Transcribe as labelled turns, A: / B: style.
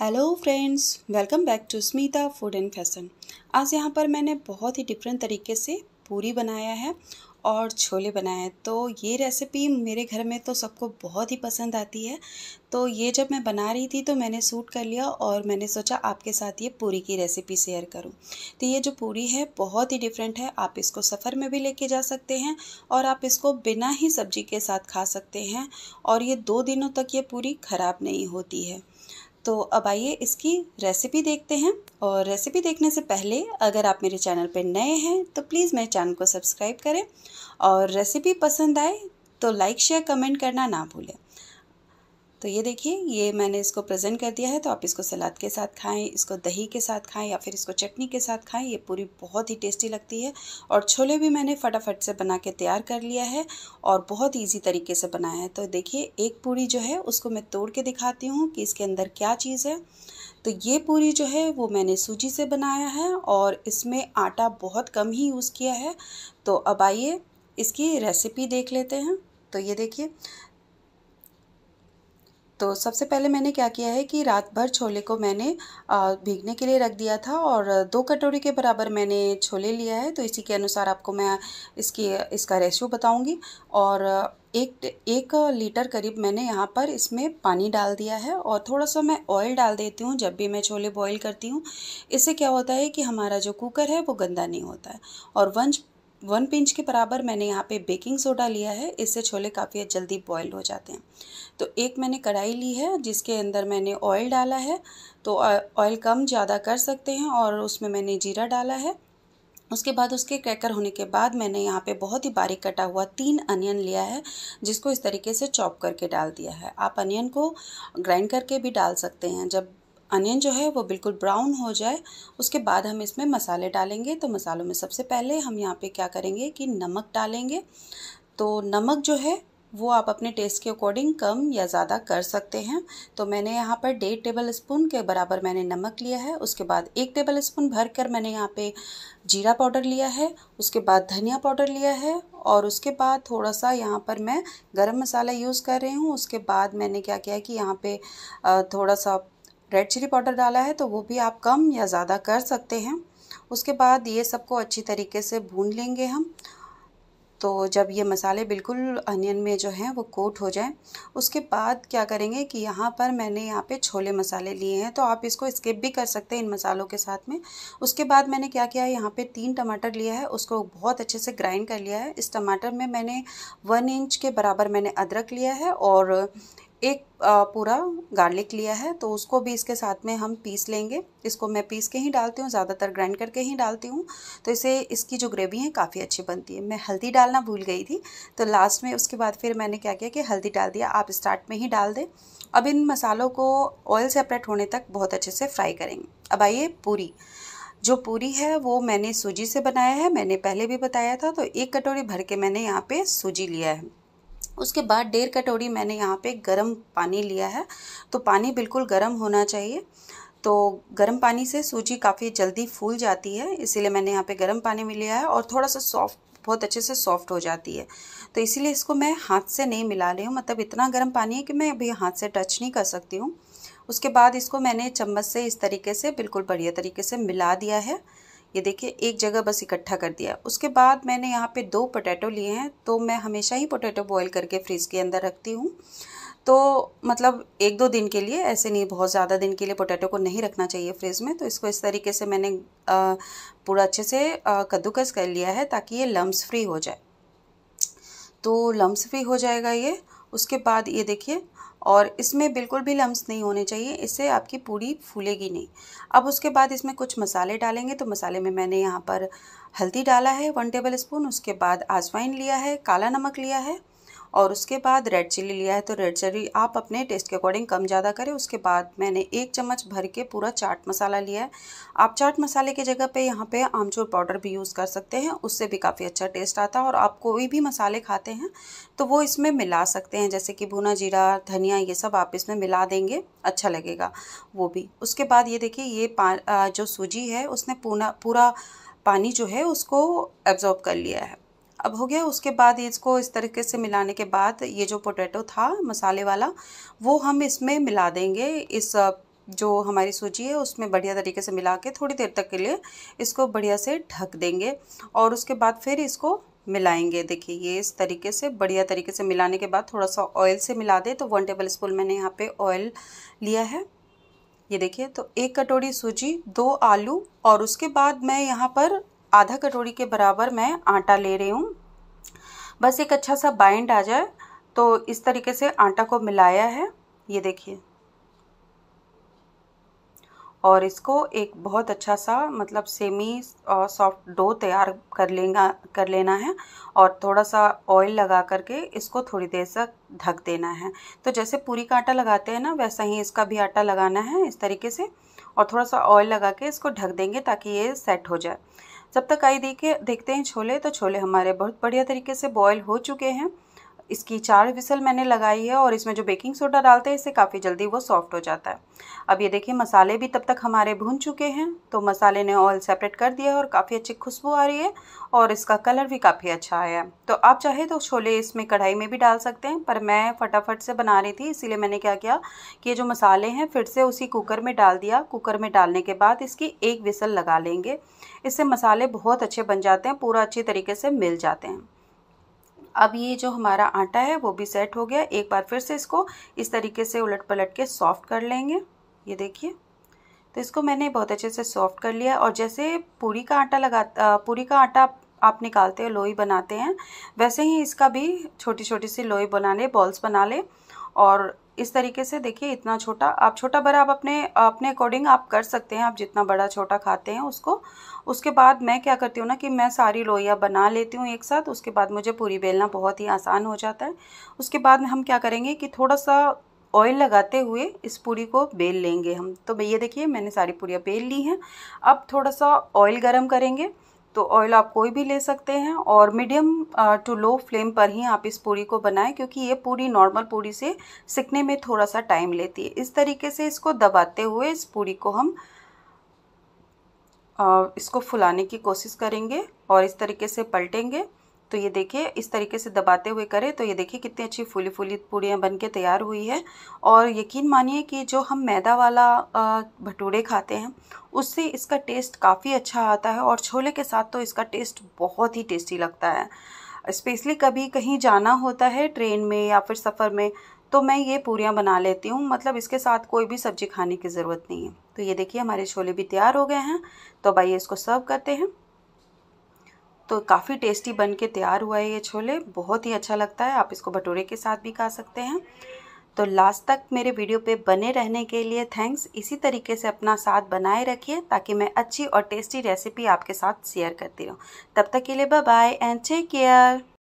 A: hello friends welcome back to Smita food and fashion आज यहाँ पर मैंने बहुत ही डिफरेंट तरीके से पूरी बनाया है और छोले बनाए हैं तो ये रेसिपी मेरे घर में तो सबको बहुत ही पसंद आती है तो ये जब मैं बना रही थी तो मैंने सूट कर लिया और मैंने सोचा आपके साथ ये पूरी की रेसिपी शेयर करूं तो ये जो पूरी है बहुत ही डिफरेंट है आप इसको सफ़र में भी लेके जा सकते हैं और आप इसको बिना ही सब्जी के साथ खा सकते हैं और ये दो दिनों तक ये पूरी ख़राब नहीं होती है तो अब आइए इसकी रेसिपी देखते हैं और रेसिपी देखने से पहले अगर आप मेरे चैनल पर नए हैं तो प्लीज़ मेरे चैनल को सब्सक्राइब करें और रेसिपी पसंद आए तो लाइक शेयर कमेंट करना ना भूलें तो ये देखिए ये मैंने इसको प्रेजेंट कर दिया है तो आप इसको सलाद के साथ खाएं इसको दही के साथ खाएं या फिर इसको चटनी के साथ खाएं ये पूरी बहुत ही टेस्टी लगती है और छोले भी मैंने फटाफट से बना के तैयार कर लिया है और बहुत ईजी तरीके से बनाया है तो देखिए एक पूरी जो है उसको मैं तोड़ के दिखाती हूँ कि इसके अंदर क्या चीज़ है तो ये पूरी जो है वो मैंने सूजी से बनाया है और इसमें आटा बहुत कम ही यूज़ किया है तो अब आइए इसकी रेसिपी देख लेते हैं तो ये देखिए तो सबसे पहले मैंने क्या किया है कि रात भर छोले को मैंने भीगने के लिए रख दिया था और दो कटोरी के बराबर मैंने छोले लिया है तो इसी के अनुसार आपको मैं इसकी इसका रेशियो बताऊंगी और एक एक लीटर करीब मैंने यहाँ पर इसमें पानी डाल दिया है और थोड़ा सा मैं ऑयल डाल देती हूँ जब भी मैं छोले बॉईल करती हूँ इससे क्या होता है कि हमारा जो कुकर है वो गंदा नहीं होता है और वंश वन पिंच के बराबर मैंने यहाँ पे बेकिंग सोडा लिया है इससे छोले काफ़ी जल्दी बॉयल हो जाते हैं तो एक मैंने कढ़ाई ली है जिसके अंदर मैंने ऑयल डाला है तो ऑयल कम ज़्यादा कर सकते हैं और उसमें मैंने जीरा डाला है उसके बाद उसके क्रैकर होने के बाद मैंने यहाँ पे बहुत ही बारीक कटा हुआ तीन अनियन लिया है जिसको इस तरीके से चॉप करके डाल दिया है आप अनियन को ग्राइंड करके भी डाल सकते हैं जब अनियन जो है वो बिल्कुल ब्राउन हो जाए उसके बाद हम इसमें मसाले डालेंगे तो मसालों में सबसे पहले हम यहाँ पे क्या करेंगे कि नमक डालेंगे तो नमक जो है वो आप अपने टेस्ट के अकॉर्डिंग कम या ज़्यादा कर सकते हैं तो मैंने यहाँ पर डेढ़ टेबल स्पून के बराबर मैंने नमक लिया है उसके बाद एक टेबल स्पून भर कर मैंने यहाँ पे जीरा पाउडर लिया है उसके बाद धनिया पाउडर लिया है और उसके बाद थोड़ा सा यहाँ पर मैं गरम मसाला यूज़ कर रही हूँ उसके बाद मैंने क्या किया कि यहाँ पर थोड़ा सा रेड चिली पाउडर डाला है तो वो भी आप कम या ज़्यादा कर सकते हैं उसके बाद ये सबको अच्छी तरीके से भून लेंगे हम तो जब ये मसाले बिल्कुल अनियन में जो हैं वो कोट हो जाए उसके बाद क्या करेंगे कि यहाँ पर मैंने यहाँ पे छोले मसाले लिए हैं तो आप इसको स्किप भी कर सकते हैं इन मसालों के साथ में उसके बाद मैंने क्या किया है यहाँ पे तीन टमाटर लिया है उसको बहुत अच्छे से ग्राइंड कर लिया है इस टमाटर में मैंने वन इंच के बराबर मैंने अदरक लिया है और एक पूरा गार्लिक लिया है तो उसको भी इसके साथ में हम पीस लेंगे इसको मैं पीस के ही डालती हूँ ज़्यादातर ग्राइंड करके ही डालती हूँ तो इसे इसकी जो ग्रेवी है काफ़ी अच्छी बनती है मैं हल्दी डालना भूल गई थी तो लास्ट में उसके बाद फिर मैंने क्या किया कि हल्दी डाल दिया आप स्टार्ट में ही डाल दें अब इन मसालों को ऑयल सेपरेट होने तक बहुत अच्छे से फ्राई करेंगे अब आइए पूरी जो पूरी है वो मैंने सूजी से बनाया है मैंने पहले भी बताया था तो एक कटोरी भर के मैंने यहाँ पे सूजी लिया है उसके बाद डेढ़ कटोरी मैंने यहाँ पे गर्म पानी लिया है तो पानी बिल्कुल गर्म होना चाहिए तो गर्म पानी से सूजी काफ़ी जल्दी फूल जाती है इसीलिए मैंने यहाँ पे गर्म पानी में लिया है और थोड़ा सा सॉफ्ट बहुत अच्छे से सॉफ्ट हो जाती है तो इसीलिए इसको मैं हाथ से नहीं मिला रही हूँ मतलब इतना गर्म पानी है कि मैं अभी हाथ से टच नहीं कर सकती हूँ उसके बाद इसको मैंने चम्मच से इस तरीके से बिल्कुल बढ़िया तरीके से मिला दिया है ये देखिए एक जगह बस इकट्ठा कर दिया उसके बाद मैंने यहाँ पे दो पोटैटो लिए हैं तो मैं हमेशा ही पोटैटो बॉईल करके फ्रिज के अंदर रखती हूँ तो मतलब एक दो दिन के लिए ऐसे नहीं बहुत ज़्यादा दिन के लिए पोटैटो को नहीं रखना चाहिए फ्रिज में तो इसको इस तरीके से मैंने पूरा अच्छे से कद्दूकस कर लिया है ताकि ये लम्ब फ्री हो जाए तो लम्ब फ्री हो जाएगा ये उसके बाद ये देखिए और इसमें बिल्कुल भी लम्स नहीं होने चाहिए इससे आपकी पूड़ी फूलेगी नहीं अब उसके बाद इसमें कुछ मसाले डालेंगे तो मसाले में मैंने यहाँ पर हल्दी डाला है वन टेबल स्पून उसके बाद आजवाइन लिया है काला नमक लिया है और उसके बाद रेड चिली लिया है तो रेड चिली आप अपने टेस्ट के अकॉर्डिंग कम ज़्यादा करें उसके बाद मैंने एक चम्मच भर के पूरा चाट मसाला लिया है आप चाट मसाले की जगह पे यहाँ पे आमचूर पाउडर भी यूज़ कर सकते हैं उससे भी काफ़ी अच्छा टेस्ट आता है और आप कोई भी मसाले खाते हैं तो वो इसमें मिला सकते हैं जैसे कि भुना जीरा धनिया ये सब आप इसमें मिला देंगे अच्छा लगेगा वो भी उसके बाद ये देखिए ये जो सूजी है उसने पूरा पूरा पानी जो है उसको एब्जॉर्ब कर लिया है अब हो गया उसके बाद इसको इस तरीके से मिलाने के बाद ये जो पोटैटो था मसाले वाला वो हम इसमें मिला देंगे इस जो हमारी सूजी है उसमें बढ़िया तरीके से मिला के थोड़ी देर तक के लिए इसको बढ़िया से ढक देंगे और उसके बाद फिर इसको मिलाएंगे देखिए ये इस तरीके से बढ़िया तरीके से मिलाने के बाद थोड़ा सा ऑयल से मिला दें तो वन टेबल स्पून मैंने यहाँ पे ऑयल लिया है ये देखिए तो एक कटोरी सूजी दो आलू और उसके बाद मैं यहाँ पर आधा कटोरी के बराबर मैं आटा ले रही हूँ बस एक अच्छा सा बाइंड आ जाए तो इस तरीके से आटा को मिलाया है ये देखिए और इसको एक बहुत अच्छा सा मतलब सेमी सॉफ्ट डो तैयार कर लेगा कर लेना है और थोड़ा सा ऑयल लगा करके इसको थोड़ी देर तक ढक देना है तो जैसे पूरी का आटा लगाते हैं ना वैसा ही इसका भी आटा लगाना है इस तरीके से और थोड़ा सा ऑयल लगा के इसको ढक देंगे ताकि ये सेट हो जाए जब तक आई देखे देखते हैं छोले तो छोले हमारे बहुत बढ़िया तरीके से बॉयल हो चुके हैं इसकी चार विसल मैंने लगाई है और इसमें जो बेकिंग सोडा डालते हैं इससे काफ़ी जल्दी वो सॉफ्ट हो जाता है अब ये देखिए मसाले भी तब तक हमारे भून चुके हैं तो मसाले ने ऑयल सेपरेट कर दिया है और काफ़ी अच्छी खुशबू आ रही है और इसका कलर भी काफ़ी अच्छा आया है तो आप चाहे तो छोले इसमें कढ़ाई में भी डाल सकते हैं पर मैं फटाफट से बना रही थी इसीलिए मैंने क्या किया कि ये जो मसाले हैं फिर से उसी कुकर में डाल दिया कुकर में डालने के बाद इसकी एक विसल लगा लेंगे इससे मसाले बहुत अच्छे बन जाते हैं पूरा अच्छी तरीके से मिल जाते हैं अब ये जो हमारा आटा है वो भी सेट हो गया एक बार फिर से इसको इस तरीके से उलट पलट के सॉफ्ट कर लेंगे ये देखिए तो इसको मैंने बहुत अच्छे से सॉफ्ट कर लिया और जैसे पूरी का आटा लगा पूरी का आटा आप निकालते हो लोई बनाते हैं वैसे ही इसका भी छोटी छोटी सी लोई बना ले बॉल्स बना ले और इस तरीके से देखिए इतना छोटा आप छोटा बड़ा आप अपने अपने अकॉर्डिंग आप कर सकते हैं आप जितना बड़ा छोटा खाते हैं उसको उसके बाद मैं क्या करती हूँ ना कि मैं सारी लोहिया बना लेती हूँ एक साथ उसके बाद मुझे पूरी बेलना बहुत ही आसान हो जाता है उसके बाद हम क्या करेंगे कि थोड़ा सा ऑयल लगाते हुए इस पूरी को बेल लेंगे हम तो भैया देखिए मैंने सारी पूरियाँ बेल ली हैं अब थोड़ा सा ऑयल गर्म करेंगे तो ऑयल आप कोई भी ले सकते हैं और मीडियम टू लो फ्लेम पर ही आप इस पूरी को बनाएं क्योंकि ये पूरी नॉर्मल पूरी से सिकने में थोड़ा सा टाइम लेती है इस तरीके से इसको दबाते हुए इस पूरी को हम इसको फुलाने की कोशिश करेंगे और इस तरीके से पलटेंगे तो ये देखिए इस तरीके से दबाते हुए करें तो ये देखिए कितनी अच्छी फूली फूली पूड़ियाँ बन के तैयार हुई है और यकीन मानिए कि जो हम मैदा वाला भटूरे खाते हैं उससे इसका टेस्ट काफ़ी अच्छा आता है और छोले के साथ तो इसका टेस्ट बहुत ही टेस्टी लगता है स्पेशली कभी कहीं जाना होता है ट्रेन में या फिर सफ़र में तो मैं ये पूरियाँ बना लेती हूँ मतलब इसके साथ कोई भी सब्ज़ी खाने की ज़रूरत नहीं है तो ये देखिए हमारे छोले भी तैयार हो गए हैं तो भाई इसको सर्व करते हैं तो काफ़ी टेस्टी बन के तैयार हुआ है ये छोले बहुत ही अच्छा लगता है आप इसको भटूरे के साथ भी खा सकते हैं तो लास्ट तक मेरे वीडियो पे बने रहने के लिए थैंक्स इसी तरीके से अपना साथ बनाए रखिए ताकि मैं अच्छी और टेस्टी रेसिपी आपके साथ शेयर करती रहूँ तब तक के लिए bye bye and take care